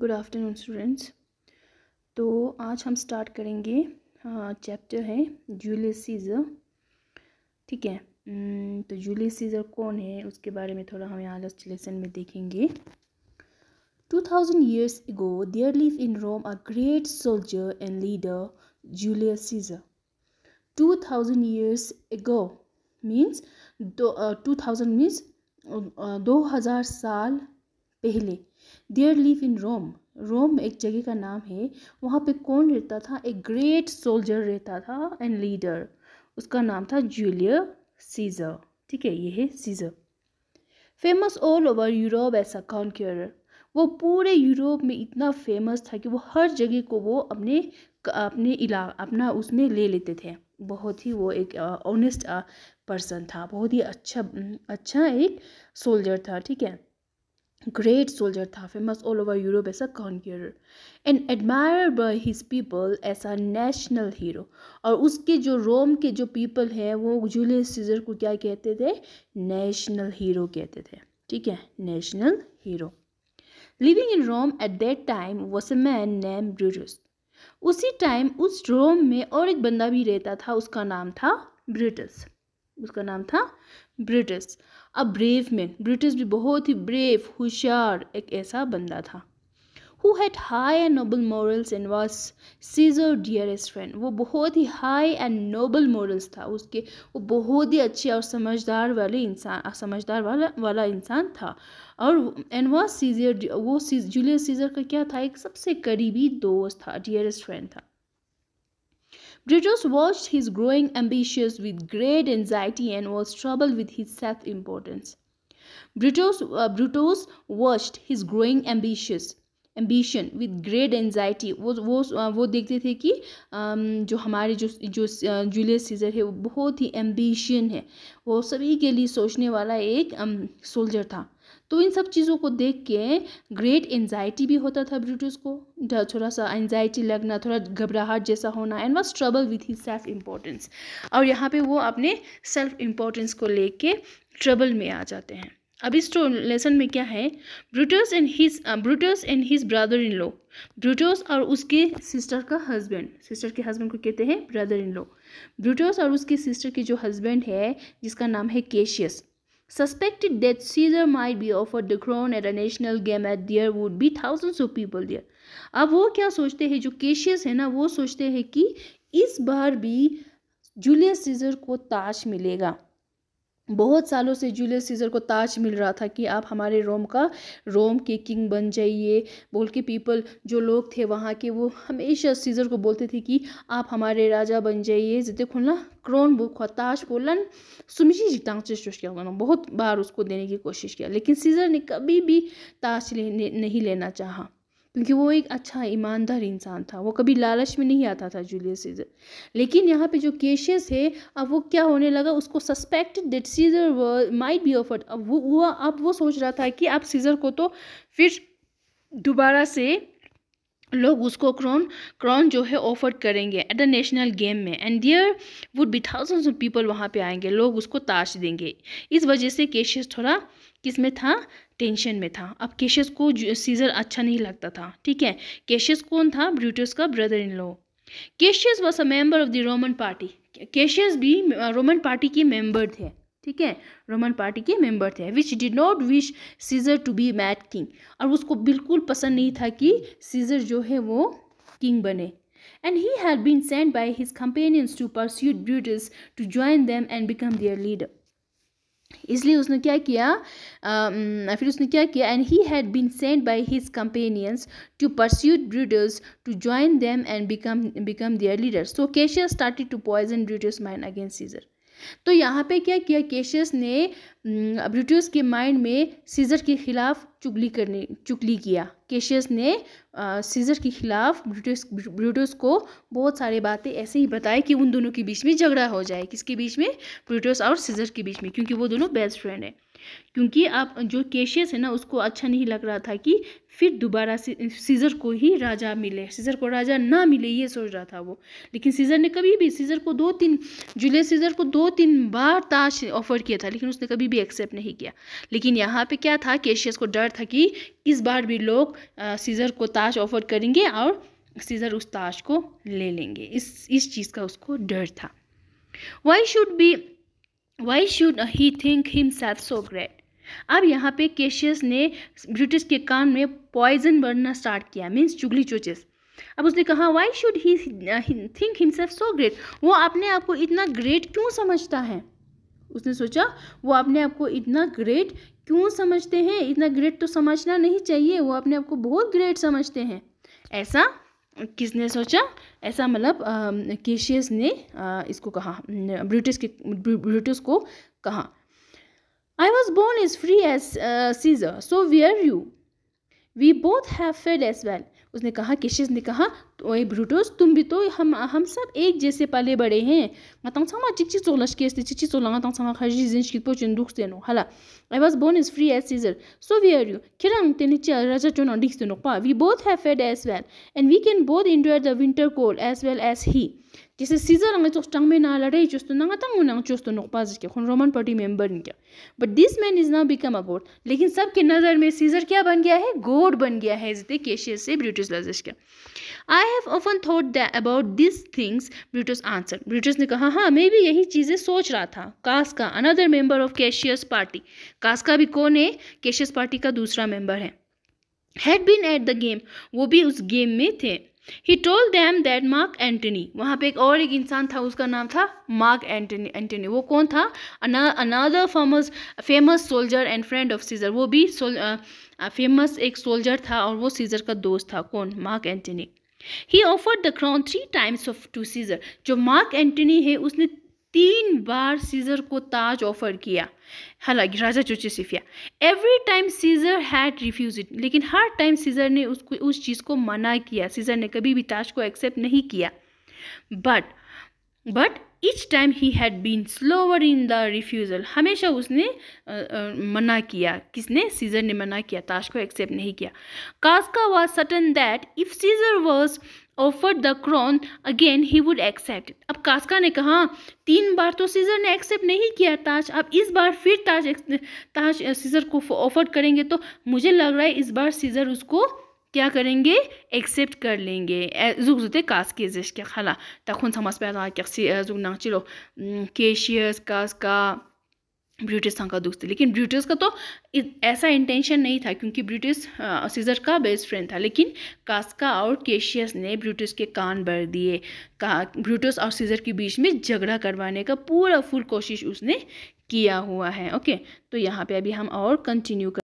Good afternoon students तो आज हम स्टार्ट करेंगे चैप्टर है जूलियस सीज़र ठीक है तो जूलियस सीज़र कौन है उसके बारे में थोड़ा हम यहाँ लस्ट लेसन में देखेंगे two thousand years ago there live in Rome a great soldier and leader Julius Caesar two thousand years ago means दो टू थाउजेंड मीन्स दो हज़ार साल पहले देयर लिव इन रोम रोम एक जगह का नाम है वहाँ पे कौन रहता था एक ग्रेट सोल्जर रहता था एंड लीडर उसका नाम था जूलियर सीजर ठीक है ये है Caesar famous all over Europe ऐसा कॉन्क्यूरर वो पूरे यूरोप में इतना फेमस था कि वो हर जगह को वो अपने अपने इला अपना उसमें ले लेते थे बहुत ही वो एक ऑनेस्ट पर्सन था बहुत ही अच्छा अच्छा एक सोल्जर था ठीक है great soldier tha, famous all over Europe as a conqueror and admired by his people as a national hero और उसके जो रोम के जो people हैं वो जूलियस सीजर को क्या कहते थे national hero कहते थे ठीक है national hero living in Rome at that time was a man named Brutus उसी टाइम उस रोम में और एक बंदा भी रहता था उसका नाम था ब्रिटस उसका नाम था Brutus a brave man Brutus भी बहुत ही ब्रेव होशियार एक ऐसा बंदा था who had high and noble morals and was Caesar dearest friend वो बहुत ही हाई एंड नोबल मॉरल्स था उसके वो बहुत ही अच्छे और समझदार वाले इंसान समझदार वाला वाला इंसान था और एंड वॉज सीजर वो जूलियस सीजर का क्या था एक सबसे करीबी दोस्त था डियरेस्ट फ्रेंड था Brutus watched his growing ambitions with great anxiety and was troubled with his self importance. Brutus, uh, Brutus watched his growing ambitions ambition with great anxiety वो वो वो देखते थे कि जो हमारे जो जो जूलियस सीज़र है वो बहुत ही एम्बिशन है वो सभी के लिए सोचने वाला एक सोल्जर था तो इन सब चीज़ों को देख के ग्रेट एन्जाइटी भी होता था ब्रिटिश को थोड़ा सा एन्जाइटी लगना थोड़ा घबराहट जैसा होना and was trouble with he self importance और यहाँ पे वो अपने सेल्फ इम्पोर्टेंस को लेके ट्रबल में आ जाते हैं अब इस लेसन में क्या है Brutus and his uh, Brutus and his brother in law Brutus और उसके सिस्टर का हस्बैंड सिस्टर के हस्बैंड को कहते हैं ब्रदर इन लॉ ब्रूटस और उसके सिस्टर के जो हस्बैंड है जिसका नाम है Cassius suspected that Caesar might be offer the crown at a national game at there would be thousands of people there अब वो क्या सोचते हैं जो केशियस है ना वो सोचते हैं कि इस बार भी जूलियस सीजर को ताश मिलेगा बहुत सालों से जूलियस सीज़र को ताज मिल रहा था कि आप हमारे रोम का रोम के किंग बन जाइए बोल के पीपल जो लोग थे वहाँ के वो हमेशा सीज़र को बोलते थे कि आप हमारे राजा बन जाइए जितने खुलना क्रोन बुक और ताज बोलन सुमझी जी टांगचे चुश किया उन्होंने बहुत बार उसको देने की कोशिश किया लेकिन सीज़र ने कभी भी ताज लेने नहीं लेना चाहा क्योंकि वो एक अच्छा ईमानदार इंसान था वो कभी लालच में नहीं आता था जूलियस सीजर लेकिन यहाँ पे जो केशियस है अब वो क्या होने लगा उसको suspected that Caesar might be offered अब वो हुआ अब वो सोच रहा था कि अब सीजर को तो फिर दोबारा से लोग उसको क्रॉन क्रॉन जो है ऑफर करेंगे एट द नेशनल गेम में and there would be thousands of people वहाँ पे आएंगे लोग उसको ताश देंगे इस वजह से केशियस थोड़ा किस में था टेंशन में था अब केशस को सीजर अच्छा नहीं लगता था ठीक है केशस कौन था ब्रूटस का brother in law Cassius was a member of the Roman party Cassius भी रोमन पार्टी के मेंबर थे ठीक है रोमन पार्टी के मेंबर थे which did not wish Caesar to be made king और उसको बिल्कुल पसंद नहीं था कि सीजर जो है वो किंग बने and he had been send by his companions to persuade Brutus to join them and become their leader इसलिए उसने क्या किया आ, फिर उसने क्या किया and he had been send by his companions to persuade Brutus to join them and become become their leader so Cassius started to poison Brutus mind against Caesar तो यहाँ पे क्या किया केशियस ने ब्रिटिश के माइंड में scissor के खिलाफ चुगली करने चुगली किया केशियस ने सीजर के खिलाफ ब्रिटिश ब्रिटिश को बहुत सारे बातें ऐसे ही बताई कि उन दोनों के बीच में झगड़ा हो जाए किसके बीच में ब्रिटिश और सीजर के बीच में क्योंकि वो दोनों बेस्ट फ्रेंड हैं क्योंकि आप जो केशियस है ना उसको अच्छा नहीं लग रहा था कि फिर दोबारा सीज़र को ही राजा मिले सीज़र को राजा ना मिले ये सोच रहा था वो लेकिन सीज़र ने कभी भी सीज़र को दो तीन जूलियस सीज़र को दो तीन बार ताश ऑफ़र किया था लेकिन उसने कभी भी एक्सेप्ट नहीं किया लेकिन यहाँ पे क्या था केशियस को डर था कि इस बार भी लोग सीज़र को ताश ऑफ़र करेंगे और सीज़र उस ताश को ले लेंगे इस इस चीज़ का उसको डर था why should be why should he think self so great अब यहाँ पे केशियस ने ब्रिटिश के कान में पॉइजन भरना स्टार्ट किया मीन्स चुगली चोचेस अब उसने कहा why should he think himself so great वो अपने आप को इतना ग्रेट क्यों समझता है उसने सोचा वो अपने आप को इतना ग्रेट क्यों समझते हैं इतना ग्रेट तो समझना नहीं चाहिए वो अपने आप को बहुत ग्रेट समझते हैं ऐसा किसने सोचा ऐसा मतलब केशियस ने इसको कहा ब्रिटिश के ब्रिटिश को कहा I was born is free as Caesar so we are you we both have fed as well उसने कहा केशियस ने कहा तो ओए ब्रूटोस तुम भी तो हम हम सब एक जैसे पले बड़े हैं मतंग समा चिकची चोलश केस चिकची चोला मतंग समा की जिंशकी तो दुख से नो हला I was born is free as Caesar so we are you किरंग तेने च राजा चोनो से नो पा we both have fed as well and we can both endure the winter cold as well as he जैसे सीजर हमें चोस टंग में ना लड़े चुस्त ना तंग ना चुस्त नो पा जिसके खुन रोमन पार्टी मेंबर इनके but this man is now become a god लेकिन सबके नज़र में सीजर क्या बन गया है गोड बन गया है इजते केशियस से ब्रिटिश लजिश का I have often thought about this things Brutus answer Brutus ने कहा हाँ मैं भी यही चीज़ें सोच रहा था Casca another member of Cassius party Casca भी कौन है कैशियस पार्टी का दूसरा मेंबर है had been at the game वो भी उस गेम में थे he told them that Mark Antony वहाँ पे एक और एक इंसान था उसका नाम था मार्क एंटनी एंटनी वो कौन था another famous famous soldier and friend of Caesar वो भी फेमस एक सोल्जर था और वो सीजर का दोस्त था कौन Mark Antony he offer the crown three times of to Caesar जो मार्क एंटनी है उसने तीन बार सीजर को ताज ऑफर किया हालांकि राजा चुचिसिफिया every time Caesar had refuse it लेकिन हर टाइम सीजर ने उसको उस चीज़ को मना किया सीजर ने कभी भी ताज को एक्सेप्ट नहीं किया but but each time he had been slower in the refusal हमेशा उसने आ, आ, मना किया किसने सीज़र ने मना किया ताश को एक्सेप्ट नहीं किया Casca was certain that if Caesar was offered the crown again he would accept अब कास्का ने कहा तीन बार तो सीजर ने एक्सेप्ट नहीं किया ताज अब इस बार फिर ताज ताज सीजर को ऑफर करेंगे तो मुझे लग रहा है इस बार सीजर उसको क्या करेंगे एक्सेप्ट कर लेंगे जुग जुते कास के जिस के तक तखुन समझ पे आ कैसी जुग ना चिलो केशियस कास का ब्रिटिश का दोस्त लेकिन ब्रिटिश का तो ऐसा इंटेंशन नहीं था क्योंकि ब्रिटिश सीजर का बेस्ट फ्रेंड था लेकिन कास्का और केशियस ने ब्रिटिश के कान भर दिए का ब्रिटिश और सीजर के बीच में झगड़ा करवाने का पूरा फुल कोशिश उसने किया हुआ है ओके तो यहाँ पे अभी हम और कंटिन्यू कर